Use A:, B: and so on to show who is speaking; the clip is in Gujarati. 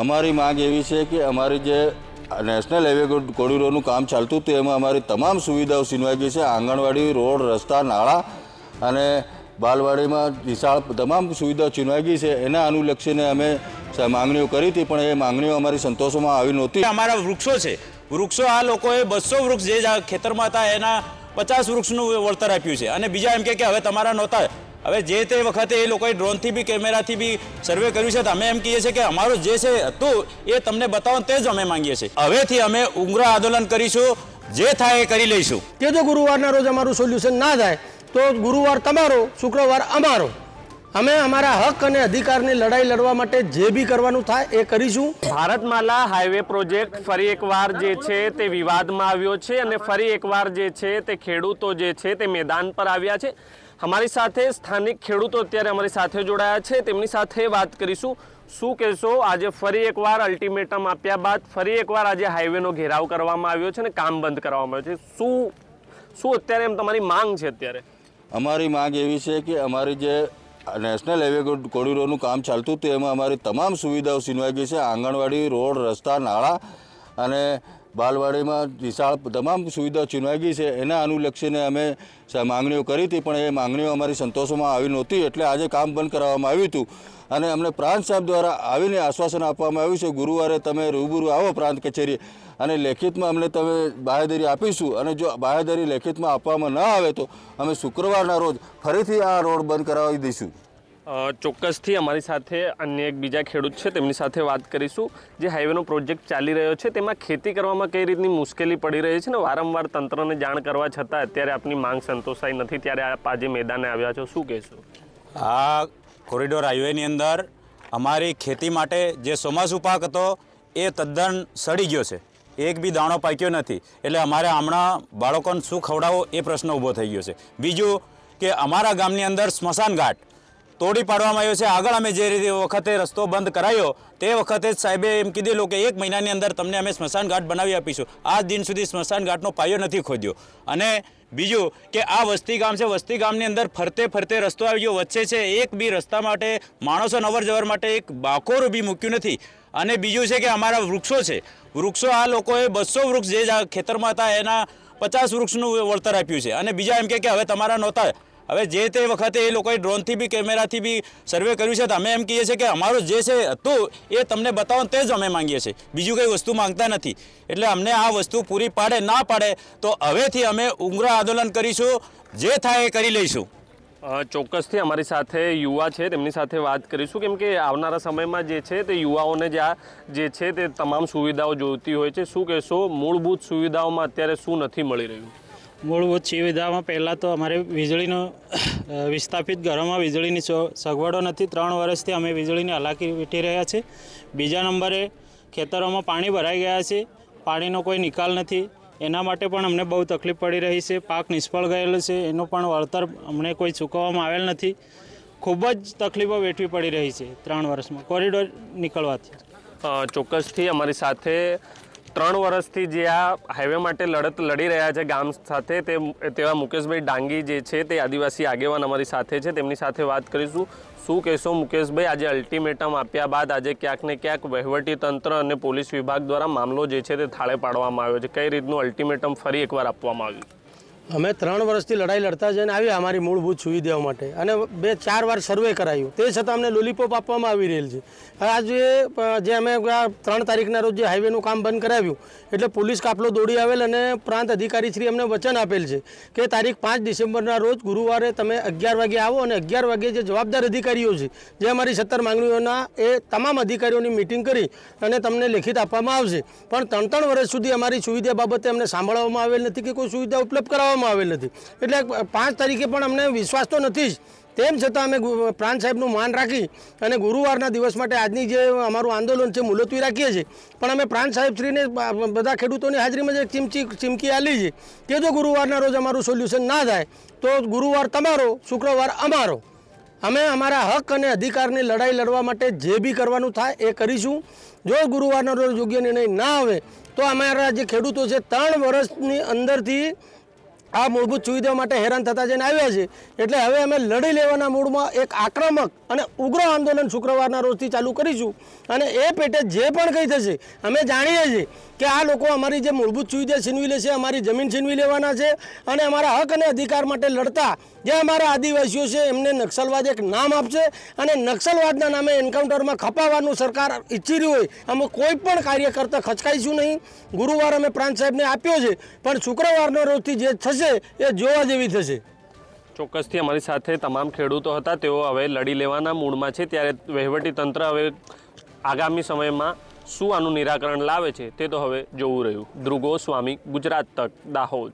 A: અમારી માંગ એવી છે કે અમારી જે નેશનલ હાઈવે કોરિડોરનું કામ ચાલતું હતું એમાં અમારી તમામ સુવિધાઓ છીનવાઈ ગઈ છે આંગણવાડી રોડ રસ્તા નાળા અને બાલવાડીમાં વિશાળ તમામ સુવિધાઓ છીનવાઈ ગઈ છે એના અનુલક્ષીને અમે માંગણીઓ કરી હતી પણ એ માંગણીઓ અમારી સંતોષોમાં આવી નહોતી અમારા વૃક્ષો છે વૃક્ષો આ લોકોએ બસો વૃક્ષ
B: જે ખેતરમાં હતા એના પચાસ વૃક્ષનું વળતર આપ્યું છે અને બીજા એમ કે હવે તમારા નહોતા હવે જે તે વખતે એ લોકોએ ડ્રોનથી બી કેમેરાથી બી સર્વે કર્યું છે તો અમે એમ કહીએ છીએ કે અમારું જે છે હતું એ તમને બતાવો તે જ અમે માંગીએ છીએ હવેથી અમે ઉગ્ર આંદોલન કરીશું જે થાય એ કરી લઈશું
C: કે જો ગુરુવારના રોજ અમારું સોલ્યુશન ના થાય તો ગુરુવાર તમારો શુક્રવાર અમારો અમે અમારા હક અને અધિકારની લડાઈ લડવા માટે જે બી કરવાનું થાય એ કરીશું ભારતમાલા
D: હાઈવે પ્રોજેક્ટ ફરી એકવાર જે છે તે વિવાદમાં આવ્યો છે અને ફરી એકવાર જે છે તે ખેડૂતો જે છે તે મેદાન પર આવ્યા છે અમારી સાથે સ્થાનિક ખેડૂતો અત્યારે અમારી સાથે જોડાયા છે તેમની સાથે વાત કરીશું શું કહેશો આજે ફરી એકવાર અલ્ટિમેટમ આપ્યા બાદ ફરી એકવાર આજે હાઈવેનો ઘેરાવ કરવામાં આવ્યો છે અને કામ બંધ કરવામાં આવ્યું છે શું શું અત્યારે એમ તમારી માંગ
A: છે અત્યારે અમારી માંગ એવી છે કે અમારી જે નેશનલ હાઈવે કોરિડોરનું કામ ચાલતું તેમાં અમારી તમામ સુવિધાઓ છીનવાઈ ગઈ છે આંગણવાડી રોડ રસ્તા નાળા અને બાલવાડીમાં વિશાળ તમામ સુવિધા છીનવાઈ ગઈ છે એના અનુલક્ષીને અમે માંગણીઓ કરી હતી પણ એ માંગણીઓ અમારી સંતોષોમાં આવી નહોતી એટલે આજે કામ બંધ કરાવવામાં આવ્યું હતું અને અમને પ્રાંત સાહેબ દ્વારા આવીને આશ્વાસન આપવામાં આવ્યું છે ગુરુવારે તમે રૂબરૂ આવો પ્રાંત કચેરી અને લેખિતમાં અમને તમે બાહેધરી આપીશું અને જો બાહેધરી લેખિતમાં આપવામાં ન આવે તો અમે શુક્રવારના રોજ ફરીથી આ રોડ બંધ કરાવી દઈશું
D: ચોક્કસથી અમારી સાથે અન્ય એક બીજા ખેડૂત છે તેમની સાથે વાત કરીશું જે હાઈવેનો પ્રોજેક્ટ ચાલી રહ્યો છે તેમાં ખેતી કરવામાં કઈ રીતની મુશ્કેલી પડી રહી છે ને વારંવાર તંત્રને જાણ કરવા છતાં અત્યારે આપની માંગ સંતોષાઈ નથી ત્યારે આપ આજે મેદાને આવ્યા છો શું કહેશો આ કોરિડોર હાઈવેની અંદર અમારી ખેતી માટે જે ચોમાસુ
B: ઉપાક હતો એ તદ્દન સડી ગયો છે એક બી દાણો પાક્યો નથી એટલે અમારે હમણાં બાળકોને શું ખવડાવો એ પ્રશ્ન ઊભો થઈ ગયો છે બીજું કે અમારા ગામની અંદર સ્મશાન ઘાટ તોડી પાડવામાં આવ્યો છે આગળ અમે જે રીતે વખતે રસ્તો બંધ કરાયો તે વખતે જ સાહેબે એમ કીધેલું કે એક મહિનાની અંદર તમને અમે સ્મશાન બનાવી આપીશું આ દિન સુધી સ્મશાન પાયો નથી ખોદ્યો અને બીજું કે આ વસ્તી ગામ છે વસ્તી ગામની અંદર ફરતે ફરતે રસ્તો આવી ગયો વચ્ચે છે એક બી રસ્તા માટે માણસો અવર જવર માટે એક બાકોર બી મૂક્યું નથી અને બીજું છે કે અમારા વૃક્ષો છે વૃક્ષો આ લોકોએ બસો વૃક્ષ જે ખેતરમાં હતા એના પચાસ વૃક્ષનું વળતર આપ્યું છે અને બીજા એમ કે હવે તમારા નહોતા હવે જે તે વખતે એ લોકોએ ડ્રોનથી બી કેમેરાથી બી સર્વે કર્યું છે તો અમે એમ કહીએ છીએ કે અમારું જે છે હતું એ તમને બતાવો તે જ અમે માંગીએ છીએ બીજું કંઈ વસ્તુ માંગતા નથી એટલે અમને આ વસ્તુ પૂરી પાડે ના પાડે તો હવેથી અમે ઉગ્ર આંદોલન કરીશું જે થાય એ કરી લઈશું
D: ચોક્કસથી અમારી સાથે યુવા છે તેમની સાથે વાત કરીશું કેમ કે આવનારા સમયમાં જે છે તે યુવાઓને જે આ જે છે તે તમામ સુવિધાઓ જોઈતી હોય છે શું કહેશો મૂળભૂત સુવિધાઓમાં અત્યારે શું નથી મળી રહ્યું મૂળભૂત સુવિધામાં પહેલાં તો અમારે વીજળીનું વિસ્થાપિત ઘરોમાં વીજળીની સગવડો નથી ત્રણ વર્ષથી અમે વીજળીની હાલાકી વેઠી રહ્યા છીએ બીજા નંબરે ખેતરોમાં પાણી ભરાઈ ગયા છે પાણીનો કોઈ નિકાલ નથી એના માટે પણ અમને બહુ તકલીફ પડી રહી છે પાક નિષ્ફળ ગયેલો છે એનું પણ વળતર અમને કોઈ ચૂકવવામાં આવેલ નથી ખૂબ જ તકલીફો વેઠવી પડી રહી છે ત્રણ વર્ષમાં કોરિડોર નીકળવાથી ચોક્કસથી અમારી સાથે ત્રણ વર્ષથી જે આ હાઈવે માટે લડત લડી રહ્યા છે ગામ સાથે તે તેવા મુકેશભાઈ ડાંગી જે છે તે આદિવાસી આગેવાન અમારી સાથે છે તેમની સાથે વાત કરીશું શું કહેશો મુકેશભાઈ આજે અલ્ટિમેટમ આપ્યા બાદ આજે ક્યાંક ને ક્યાંક વહીવટી તંત્ર અને પોલીસ વિભાગ દ્વારા મામલો જે છે તે થાળે પાડવામાં આવ્યો છે કઈ રીતનું અલ્ટિમેટમ ફરી એકવાર આપવામાં આવ્યું
C: અમે ત્રણ વર્ષથી લડાઈ લડતા જઈને આવ્યા અમારી મૂળભૂત સુવિધાઓ માટે અને બે ચાર વાર સર્વે કરાયું તે છતાં અમને લોલીપોપ આપવામાં આવી રહેલ છે આજે જે અમે ત્રણ તારીખના રોજ જે હાઈવેનું કામ બંધ કરાવ્યું એટલે પોલીસ કાફલો દોડી આવેલ અને પ્રાંત અધિકારી શ્રી અમને વચન આપેલ છે કે તારીખ પાંચ ડિસેમ્બરના રોજ ગુરુવારે તમે અગિયાર વાગે આવો અને અગિયાર વાગે જે જવાબદાર અધિકારીઓ છે જે અમારી સત્તર માંગણીઓના એ તમામ અધિકારીઓની મિટિંગ કરી અને તમને લેખિત આપવામાં આવશે પણ ત્રણ ત્રણ વર્ષ સુધી અમારી સુવિધા બાબતે અમને સાંભળવામાં આવેલ નથી કે કોઈ સુવિધા ઉપલબ્ધ કરાવવામાં કરવામાં આવેલ નથી એટલે પાંચ તારીખે પણ અમને વિશ્વાસ તો નથી જ તેમ છતાં અમે પ્રાણ સાહેબનું માન રાખી અને ગુરુવારના દિવસ માટે આજની જે અમારું આંદોલન છે મુલતવી રાખીએ છીએ પણ અમે પ્રાણ સાહેબશ્રીને બધા ખેડૂતોની હાજરીમાં એક ચીમચી ચીમકી આપી છે કે જો ગુરુવારના રોજ અમારું સોલ્યુશન ના થાય તો ગુરુવાર તમારો શુક્રવાર અમારો અમે અમારા હક અને અધિકારની લડાઈ લડવા માટે જે બી કરવાનું થાય એ કરીશું જો ગુરુવારના રોજ યોગ્ય નિર્ણય ના આવે તો અમારા જે ખેડૂતો છે ત્રણ વર્ષની અંદરથી આ મૂળભૂત સુવિધા માટે હેરાન થતા જઈને આવ્યા છે એટલે હવે અમે લડી લેવાના મૂળમાં એક આક્રમક અને ઉગ્ર આંદોલન શુક્રવારના રોજથી ચાલુ કરીશું અને એ પેટે જે પણ કંઈ થશે અમે જાણીએ છીએ કે આ લોકો અમારી જે મૂળભૂત સુવિધા છીનવી લેશે અમારી જમીન છીનવી લેવાના છે અને અમારા હક અને અધિકાર માટે લડતા જે અમારા આદિવાસીઓ છે એમને નક્સલવાદ એક નામ આપશે અને નક્સલવાદના નામે એન્કાઉન્ટરમાં ખપાવવાનું સરકાર ઈચ્છી રહ્યું હોય અમે કોઈ પણ કાર્ય કરતા ખચકાઈશું નહીં ગુરુવાર અમે પ્રાંત સાહેબને આપ્યો છે પણ શુક્રવારના રોજથી જે થશે એ જોવા જેવી થશે
D: ચોક્કસથી અમારી સાથે તમામ ખેડૂતો હતા તેઓ હવે લડી લેવાના મૂળમાં છે ત્યારે વહીવટી તંત્ર હવે આગામી સમયમાં શું આનું નિરાકરણ લાવે છે તે તો હવે જોવું રહ્યું ધ્રુગો સ્વામી ગુજરાત તક દાહોદ